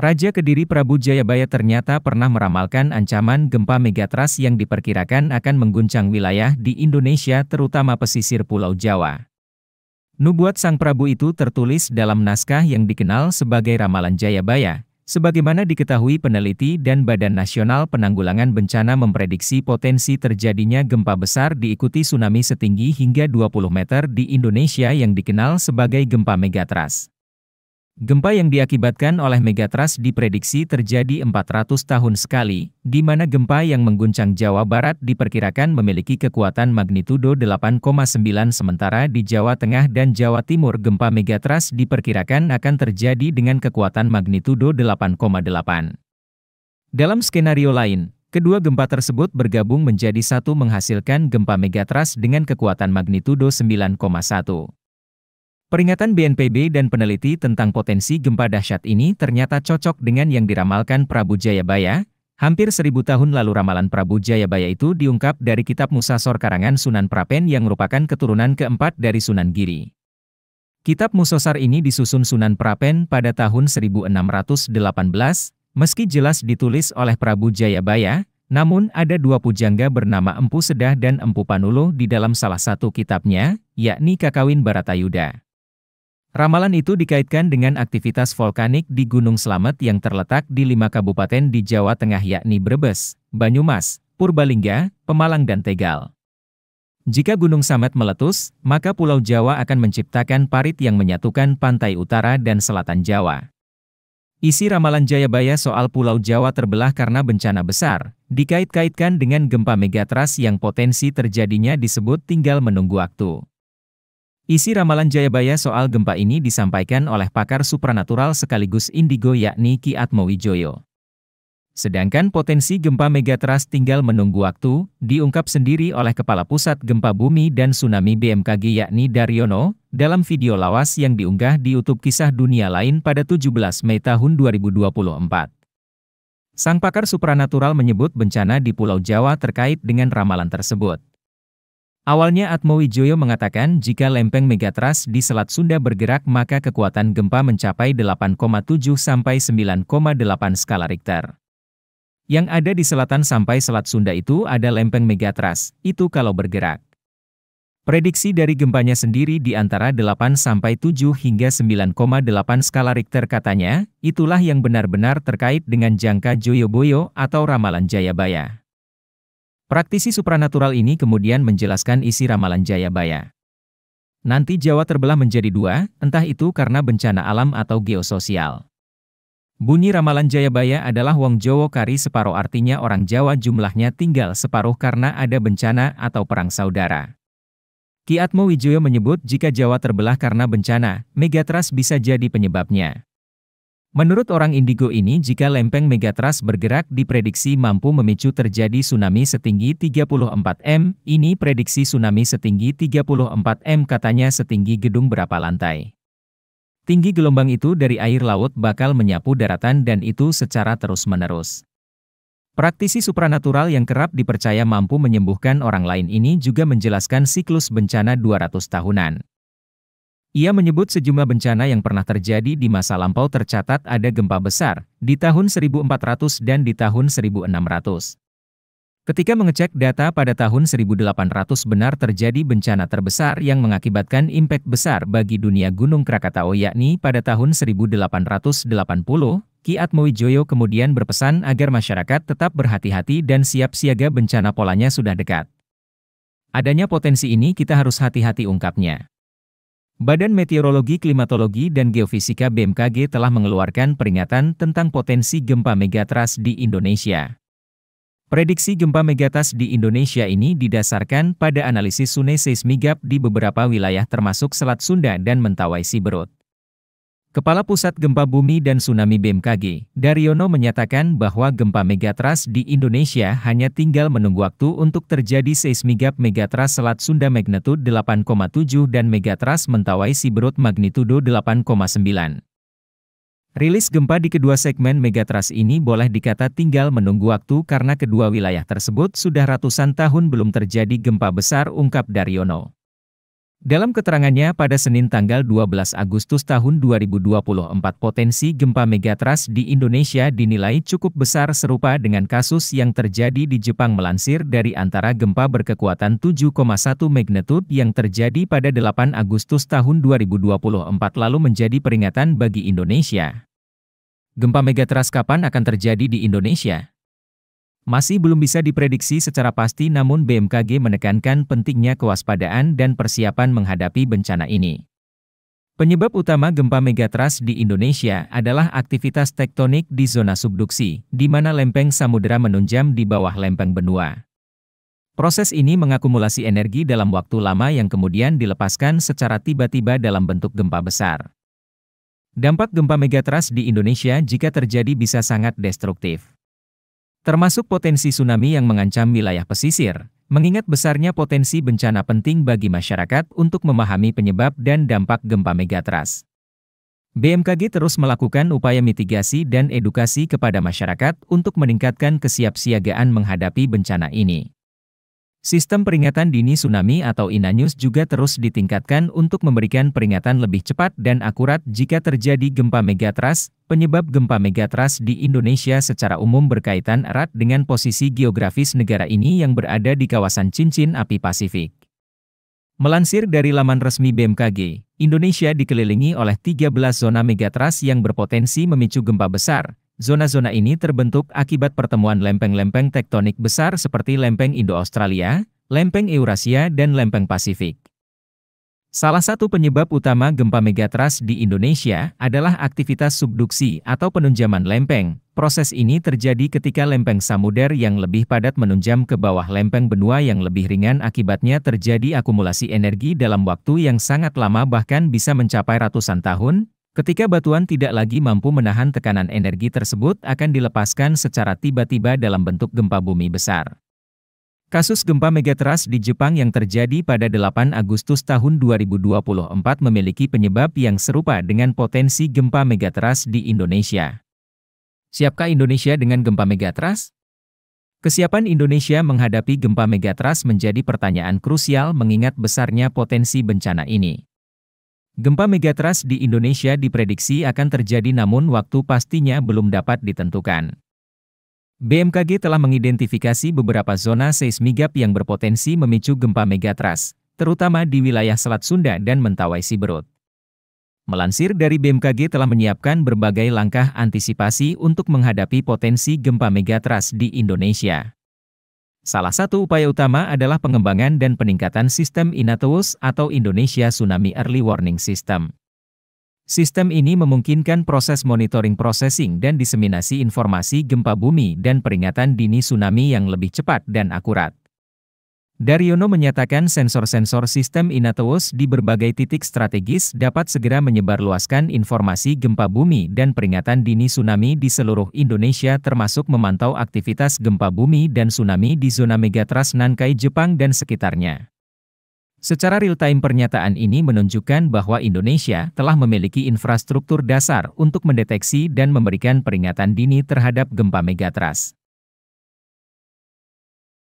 Raja Kediri Prabu Jayabaya ternyata pernah meramalkan ancaman gempa megatras yang diperkirakan akan mengguncang wilayah di Indonesia terutama pesisir Pulau Jawa. Nubuat Sang Prabu itu tertulis dalam naskah yang dikenal sebagai Ramalan Jayabaya, sebagaimana diketahui peneliti dan Badan Nasional Penanggulangan Bencana memprediksi potensi terjadinya gempa besar diikuti tsunami setinggi hingga 20 meter di Indonesia yang dikenal sebagai gempa megatras. Gempa yang diakibatkan oleh megatrust diprediksi terjadi 400 tahun sekali, di mana gempa yang mengguncang Jawa Barat diperkirakan memiliki kekuatan magnitudo 8,9 sementara di Jawa Tengah dan Jawa Timur gempa megatrust diperkirakan akan terjadi dengan kekuatan magnitudo 8,8. Dalam skenario lain, kedua gempa tersebut bergabung menjadi satu menghasilkan gempa megatrust dengan kekuatan magnitudo 9,1. Peringatan BNPB dan peneliti tentang potensi gempa dahsyat ini ternyata cocok dengan yang diramalkan Prabu Jayabaya. Hampir seribu tahun lalu ramalan Prabu Jayabaya itu diungkap dari kitab Musasor karangan Sunan Prapen yang merupakan keturunan keempat dari Sunan Giri. Kitab Musosar ini disusun Sunan Prapen pada tahun 1618, meski jelas ditulis oleh Prabu Jayabaya, namun ada dua pujangga bernama Empu Sedah dan Empu Panulo di dalam salah satu kitabnya, yakni Kakawin Baratayuda. Ramalan itu dikaitkan dengan aktivitas vulkanik di Gunung Slamet yang terletak di lima kabupaten di Jawa Tengah yakni Brebes, Banyumas, Purbalingga, Pemalang dan Tegal. Jika Gunung Slamet meletus, maka Pulau Jawa akan menciptakan parit yang menyatukan pantai utara dan selatan Jawa. Isi ramalan Jayabaya soal Pulau Jawa terbelah karena bencana besar, dikait-kaitkan dengan gempa megatras yang potensi terjadinya disebut tinggal menunggu waktu. Isi ramalan Jayabaya soal gempa ini disampaikan oleh pakar supranatural sekaligus indigo yakni Ki Atmowijoyo. Sedangkan potensi gempa megatrust tinggal menunggu waktu, diungkap sendiri oleh Kepala Pusat Gempa Bumi dan Tsunami BMKG yakni Daryono, dalam video lawas yang diunggah di YouTube kisah dunia lain pada 17 Mei tahun 2024. Sang pakar supranatural menyebut bencana di Pulau Jawa terkait dengan ramalan tersebut. Awalnya Joyo mengatakan jika lempeng Megatras di Selat Sunda bergerak maka kekuatan gempa mencapai 8,7 sampai 9,8 skala Richter. Yang ada di selatan sampai Selat Sunda itu ada lempeng Megatras, itu kalau bergerak. Prediksi dari gempanya sendiri di antara 8 sampai 7 hingga 9,8 skala Richter katanya, itulah yang benar-benar terkait dengan jangka Joyoboyo atau ramalan Jayabaya. Praktisi supranatural ini kemudian menjelaskan isi ramalan Jayabaya. Nanti Jawa terbelah menjadi dua, entah itu karena bencana alam atau geososial. Bunyi ramalan Jayabaya adalah wong Jowo kari separuh artinya orang Jawa jumlahnya tinggal separuh karena ada bencana atau perang saudara. Ki Atmo Wijoyo menyebut jika Jawa terbelah karena bencana, Megatras bisa jadi penyebabnya. Menurut orang Indigo ini jika lempeng Megatras bergerak diprediksi mampu memicu terjadi tsunami setinggi 34 m, ini prediksi tsunami setinggi 34 m katanya setinggi gedung berapa lantai. Tinggi gelombang itu dari air laut bakal menyapu daratan dan itu secara terus-menerus. Praktisi supranatural yang kerap dipercaya mampu menyembuhkan orang lain ini juga menjelaskan siklus bencana 200 tahunan. Ia menyebut sejumlah bencana yang pernah terjadi di masa lampau tercatat ada gempa besar, di tahun 1400 dan di tahun 1600. Ketika mengecek data pada tahun 1800 benar terjadi bencana terbesar yang mengakibatkan impact besar bagi dunia Gunung Krakatau yakni pada tahun 1880, Ki Atmowijoyo kemudian berpesan agar masyarakat tetap berhati-hati dan siap siaga bencana polanya sudah dekat. Adanya potensi ini kita harus hati-hati ungkapnya. Badan Meteorologi Klimatologi dan Geofisika BMKG telah mengeluarkan peringatan tentang potensi gempa megatras di Indonesia. Prediksi gempa megatras di Indonesia ini didasarkan pada analisis Sune Seismigap di beberapa wilayah termasuk Selat Sunda dan Mentawai Siberut. Kepala Pusat Gempa Bumi dan Tsunami BMKG, Daryono menyatakan bahwa gempa megatras di Indonesia hanya tinggal menunggu waktu untuk terjadi seismigap megatras Selat Sunda magnitude 8,7 dan megatras Mentawai Siberut magnitudo 8,9. Rilis gempa di kedua segmen megatras ini boleh dikata tinggal menunggu waktu karena kedua wilayah tersebut sudah ratusan tahun belum terjadi gempa besar ungkap Daryono. Dalam keterangannya pada Senin tanggal 12 Agustus tahun 2024 potensi gempa megatras di Indonesia dinilai cukup besar serupa dengan kasus yang terjadi di Jepang melansir dari antara gempa berkekuatan 7,1 magnitude yang terjadi pada 8 Agustus tahun 2024 lalu menjadi peringatan bagi Indonesia. Gempa megatras kapan akan terjadi di Indonesia? masih belum bisa diprediksi secara pasti namun BMKG menekankan pentingnya kewaspadaan dan persiapan menghadapi bencana ini. Penyebab utama gempa megatrust di Indonesia adalah aktivitas tektonik di zona subduksi, di mana lempeng samudera menunjam di bawah lempeng benua. Proses ini mengakumulasi energi dalam waktu lama yang kemudian dilepaskan secara tiba-tiba dalam bentuk gempa besar. Dampak gempa megatrust di Indonesia jika terjadi bisa sangat destruktif termasuk potensi tsunami yang mengancam wilayah pesisir, mengingat besarnya potensi bencana penting bagi masyarakat untuk memahami penyebab dan dampak gempa megatrust. BMKG terus melakukan upaya mitigasi dan edukasi kepada masyarakat untuk meningkatkan kesiapsiagaan menghadapi bencana ini. Sistem peringatan dini tsunami atau INANews juga terus ditingkatkan untuk memberikan peringatan lebih cepat dan akurat jika terjadi gempa megatras. Penyebab gempa megatras di Indonesia secara umum berkaitan erat dengan posisi geografis negara ini yang berada di kawasan cincin api Pasifik. Melansir dari laman resmi BMKG, Indonesia dikelilingi oleh 13 zona megatras yang berpotensi memicu gempa besar, Zona-zona ini terbentuk akibat pertemuan lempeng-lempeng tektonik besar seperti lempeng Indo-Australia, lempeng Eurasia dan lempeng Pasifik. Salah satu penyebab utama gempa megatras di Indonesia adalah aktivitas subduksi atau penunjaman lempeng. Proses ini terjadi ketika lempeng samudera yang lebih padat menunjam ke bawah lempeng benua yang lebih ringan akibatnya terjadi akumulasi energi dalam waktu yang sangat lama bahkan bisa mencapai ratusan tahun, Ketika batuan tidak lagi mampu menahan tekanan energi tersebut akan dilepaskan secara tiba-tiba dalam bentuk gempa bumi besar. Kasus gempa megatrust di Jepang yang terjadi pada 8 Agustus tahun 2024 memiliki penyebab yang serupa dengan potensi gempa megatrust di Indonesia. Siapkah Indonesia dengan gempa megatrust? Kesiapan Indonesia menghadapi gempa megatrust menjadi pertanyaan krusial mengingat besarnya potensi bencana ini. Gempa megatrust di Indonesia diprediksi akan terjadi namun waktu pastinya belum dapat ditentukan. BMKG telah mengidentifikasi beberapa zona seismigap yang berpotensi memicu gempa megatrust, terutama di wilayah Selat Sunda dan Mentawai Siberut. Melansir dari BMKG telah menyiapkan berbagai langkah antisipasi untuk menghadapi potensi gempa megatrust di Indonesia. Salah satu upaya utama adalah pengembangan dan peningkatan sistem INATOWS atau Indonesia Tsunami Early Warning System. Sistem ini memungkinkan proses monitoring processing dan diseminasi informasi gempa bumi dan peringatan dini tsunami yang lebih cepat dan akurat. Daryono menyatakan sensor-sensor sistem Inatowos di berbagai titik strategis dapat segera menyebarluaskan informasi gempa bumi dan peringatan dini tsunami di seluruh Indonesia termasuk memantau aktivitas gempa bumi dan tsunami di zona megatrust Nankai Jepang dan sekitarnya. Secara real-time pernyataan ini menunjukkan bahwa Indonesia telah memiliki infrastruktur dasar untuk mendeteksi dan memberikan peringatan dini terhadap gempa megatrust.